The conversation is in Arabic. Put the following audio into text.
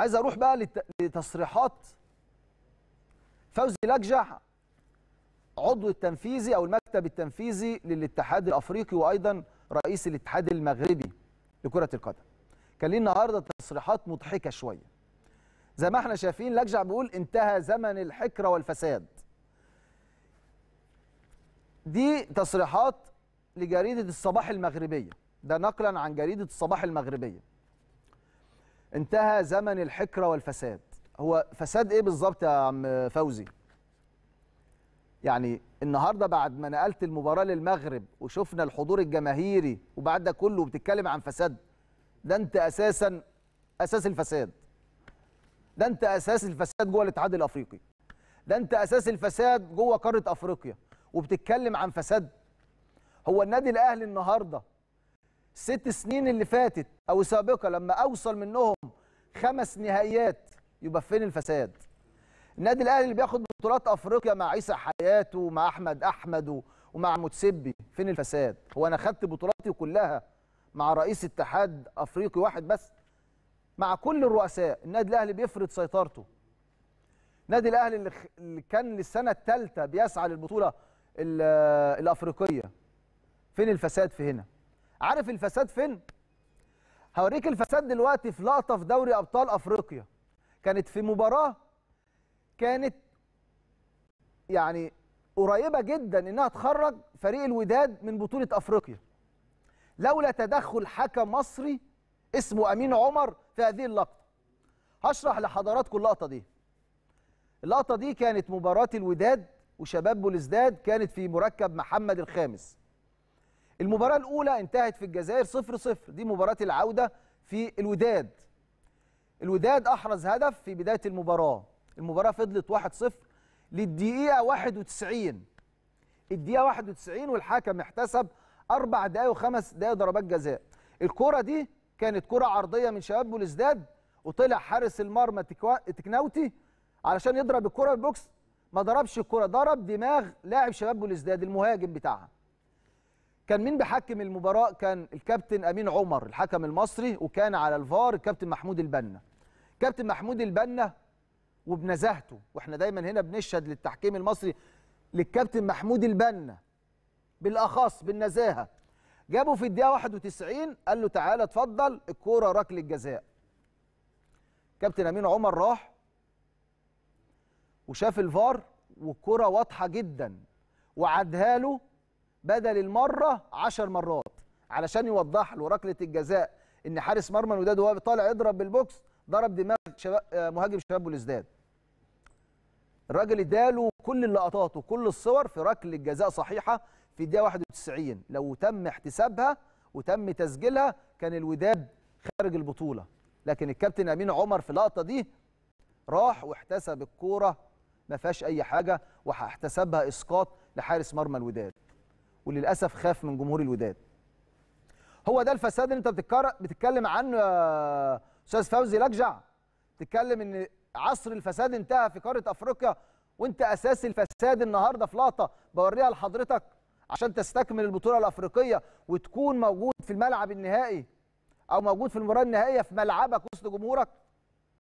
عايز اروح بقى لتصريحات فوزي لجح عضو التنفيذي او المكتب التنفيذي للاتحاد الافريقي وايضا رئيس الاتحاد المغربي لكره القدم كان ليه النهارده تصريحات مضحكه شويه زي ما احنا شايفين لجع بيقول انتهى زمن الحكره والفساد دي تصريحات لجريده الصباح المغربيه ده نقلا عن جريده الصباح المغربيه انتهى زمن الحكره والفساد هو فساد ايه بالظبط يا عم فوزي يعني النهارده بعد ما نقلت المباراه للمغرب وشفنا الحضور الجماهيري وبعد ده كله بتتكلم عن فساد ده انت اساسا اساس الفساد ده انت اساس الفساد جوه الاتحاد الافريقي ده انت اساس الفساد جوه قاره افريقيا وبتتكلم عن فساد هو النادي الاهلي النهارده ست سنين اللي فاتت او سابقه لما اوصل منهم خمس نهائيات يبقى فين الفساد النادي الاهلي اللي بياخد بطولات افريقيا مع عيسى حياته ومع احمد احمد ومع متسبي فين الفساد هو انا خدت بطولاتي كلها مع رئيس اتحاد افريقي واحد بس مع كل الرؤساء النادي الاهلي بيفرض سيطرته النادي الاهلي اللي كان للسنه الثالثه بيسعى للبطوله الافريقيه فين الفساد في هنا عارف الفساد فين هوريك الفساد دلوقتي في لقطه في دوري ابطال افريقيا كانت في مباراه كانت يعني قريبه جدا انها تخرج فريق الوداد من بطوله افريقيا لولا تدخل حكم مصري اسمه امين عمر في هذه اللقطه هشرح لحضراتكم اللقطه دي اللقطه دي كانت مباراه الوداد وشباب بولزداد كانت في مركب محمد الخامس المباراة الأولى انتهت في الجزائر 0 0 دي مباراة العودة في الوداد الوداد أحرز هدف في بداية المباراة المباراة فضلت 1 0 للدقيقة 91 الدقيقة 91 والحكم احتسب أربع دقايق وخمس دقايق ضربات جزاء الكرة دي كانت كرة عرضية من شباب بولزداد وطلع حارس المرمى تكناوتي علشان يضرب الكرة البوكس ما ضربش الكرة ضرب دماغ لاعب شباب بولزداد المهاجم بتاعها كان مين بيحكم المباراه كان الكابتن امين عمر الحكم المصري وكان على الفار الكابتن محمود البنا كابتن محمود البنا وبنزاهته واحنا دايما هنا بنشهد للتحكيم المصري للكابتن محمود البنا بالاخص بالنزاهه جابه في الدقيقه 91 قال له تعالى اتفضل الكوره ركله جزاء. كابتن امين عمر راح وشاف الفار والكوره واضحه جدا وعدها له بدل المره 10 مرات علشان يوضح له ركله الجزاء ان حارس مرمى الوداد وهو طالع يضرب بالبوكس ضرب دماغ آه، مهاجم شباب بلوزداد الراجل اداله كل اللقطات وكل الصور في ركله جزاء صحيحه في الدقيقه 91 لو تم احتسابها وتم تسجيلها كان الوداد خارج البطوله لكن الكابتن امين عمر في اللقطه دي راح واحتسب الكوره ما فيهاش اي حاجه وهحتسبها اسقاط لحارس مرمى الوداد وللاسف خاف من جمهور الوداد هو ده الفساد اللي انت بتتكلم عنه يا استاذ فوزي لجع بتتكلم ان عصر الفساد انتهى في قاره افريقيا وانت اساس الفساد النهارده في لقطه بوريها لحضرتك عشان تستكمل البطوله الافريقيه وتكون موجود في الملعب النهائي او موجود في المباراه النهائيه في ملعبك وسط جمهورك